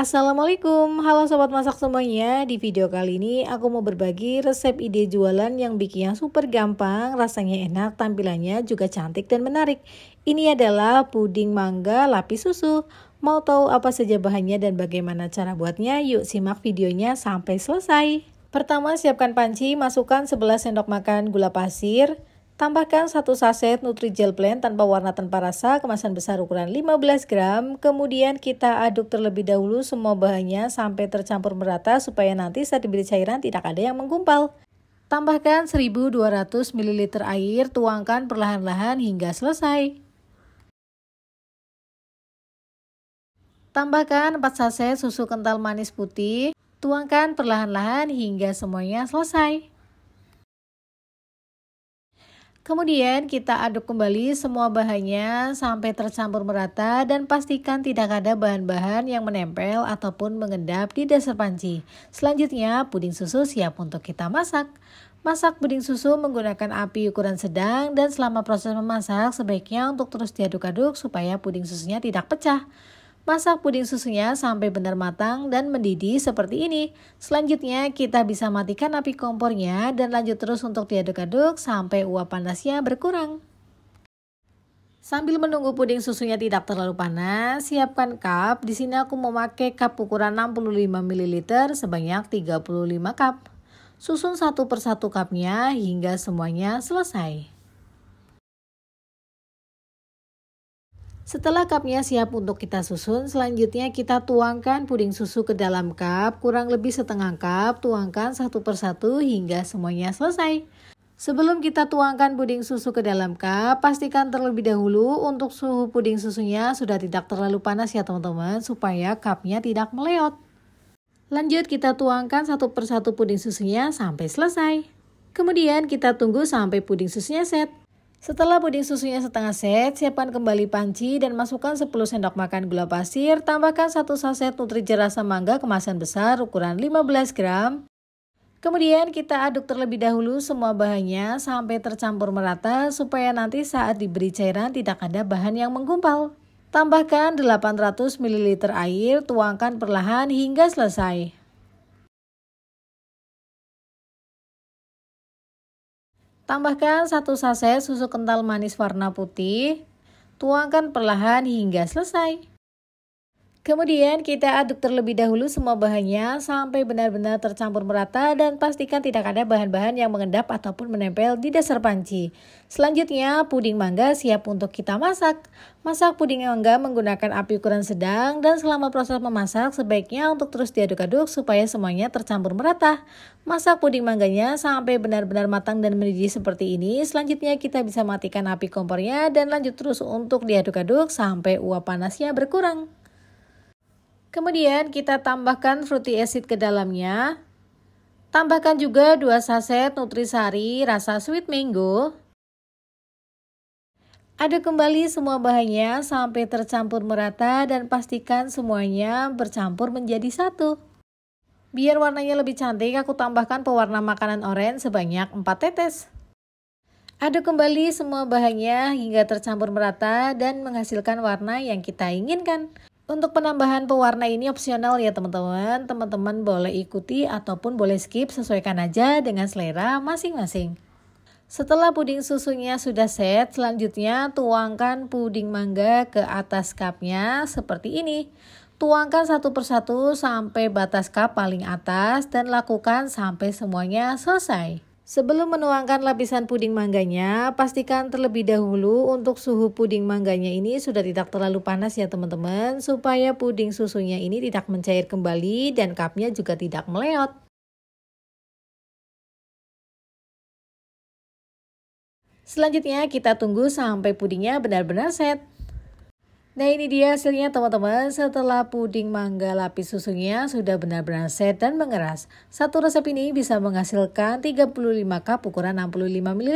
Assalamualaikum, halo sobat masak semuanya. Di video kali ini aku mau berbagi resep ide jualan yang bikin yang super gampang, rasanya enak, tampilannya juga cantik dan menarik. Ini adalah puding mangga lapis susu. Mau tahu apa saja bahannya dan bagaimana cara buatnya? Yuk simak videonya sampai selesai. Pertama siapkan panci, masukkan 11 sendok makan gula pasir, Tambahkan satu saset Nutrijel Blend tanpa warna tanpa rasa kemasan besar ukuran 15 gram. Kemudian kita aduk terlebih dahulu semua bahannya sampai tercampur merata supaya nanti saat diberi cairan tidak ada yang menggumpal. Tambahkan 1200 ml air, tuangkan perlahan-lahan hingga selesai. Tambahkan 4 saset susu kental manis putih, tuangkan perlahan-lahan hingga semuanya selesai. Kemudian kita aduk kembali semua bahannya sampai tercampur merata dan pastikan tidak ada bahan-bahan yang menempel ataupun mengendap di dasar panci. Selanjutnya puding susu siap untuk kita masak. Masak puding susu menggunakan api ukuran sedang dan selama proses memasak sebaiknya untuk terus diaduk-aduk supaya puding susunya tidak pecah. Masak puding susunya sampai benar matang dan mendidih seperti ini. Selanjutnya kita bisa matikan api kompornya dan lanjut terus untuk diaduk-aduk sampai uap panasnya berkurang. Sambil menunggu puding susunya tidak terlalu panas, siapkan cup. Di sini aku memakai cup ukuran 65 ml sebanyak 35 cup. Susun satu persatu cupnya hingga semuanya selesai. Setelah cupnya siap untuk kita susun, selanjutnya kita tuangkan puding susu ke dalam cup, kurang lebih setengah cup, tuangkan satu persatu hingga semuanya selesai. Sebelum kita tuangkan puding susu ke dalam cup, pastikan terlebih dahulu untuk suhu puding susunya sudah tidak terlalu panas ya teman-teman, supaya cupnya tidak meleot. Lanjut kita tuangkan satu persatu puding susunya sampai selesai. Kemudian kita tunggu sampai puding susunya set. Setelah puding susunya setengah set, siapkan kembali panci dan masukkan 10 sendok makan gula pasir, tambahkan 1 saset nutrisi rasa mangga kemasan besar ukuran 15 gram. Kemudian kita aduk terlebih dahulu semua bahannya sampai tercampur merata supaya nanti saat diberi cairan tidak ada bahan yang menggumpal. Tambahkan 800 ml air, tuangkan perlahan hingga selesai. Tambahkan satu saset susu kental manis warna putih, tuangkan perlahan hingga selesai. Kemudian kita aduk terlebih dahulu semua bahannya sampai benar-benar tercampur merata dan pastikan tidak ada bahan-bahan yang mengendap ataupun menempel di dasar panci. Selanjutnya puding mangga siap untuk kita masak. Masak puding mangga menggunakan api ukuran sedang dan selama proses memasak sebaiknya untuk terus diaduk-aduk supaya semuanya tercampur merata. Masak puding mangganya sampai benar-benar matang dan mendidih seperti ini. Selanjutnya kita bisa matikan api kompornya dan lanjut terus untuk diaduk-aduk sampai uap panasnya berkurang. Kemudian kita tambahkan fruity acid ke dalamnya. Tambahkan juga 2 saset nutrisari rasa sweet mango. Aduk kembali semua bahannya sampai tercampur merata dan pastikan semuanya bercampur menjadi satu. Biar warnanya lebih cantik, aku tambahkan pewarna makanan orange sebanyak 4 tetes. Aduk kembali semua bahannya hingga tercampur merata dan menghasilkan warna yang kita inginkan. Untuk penambahan pewarna ini opsional ya teman-teman. Teman-teman boleh ikuti ataupun boleh skip sesuaikan aja dengan selera masing-masing. Setelah puding susunya sudah set, selanjutnya tuangkan puding mangga ke atas cupnya seperti ini. Tuangkan satu persatu sampai batas cup paling atas dan lakukan sampai semuanya selesai. Sebelum menuangkan lapisan puding mangganya, pastikan terlebih dahulu untuk suhu puding mangganya ini sudah tidak terlalu panas ya teman-teman, supaya puding susunya ini tidak mencair kembali dan cupnya juga tidak meleot. Selanjutnya kita tunggu sampai pudingnya benar-benar set. Nah ini dia hasilnya teman-teman setelah puding mangga lapis susunya sudah benar-benar set dan mengeras. Satu resep ini bisa menghasilkan 35 cup ukuran 65 ml.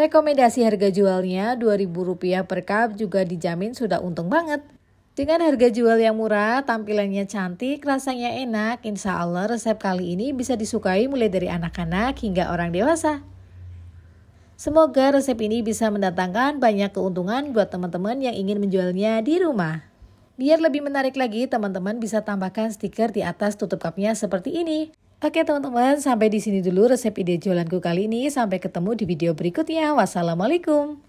Rekomendasi harga jualnya Rp2.000 per cup juga dijamin sudah untung banget. Dengan harga jual yang murah, tampilannya cantik, rasanya enak, insya Allah resep kali ini bisa disukai mulai dari anak-anak hingga orang dewasa. Semoga resep ini bisa mendatangkan banyak keuntungan buat teman-teman yang ingin menjualnya di rumah. Biar lebih menarik lagi, teman-teman bisa tambahkan stiker di atas tutup cupnya seperti ini. Oke teman-teman, sampai di sini dulu resep ide jualanku kali ini. Sampai ketemu di video berikutnya. Wassalamualaikum.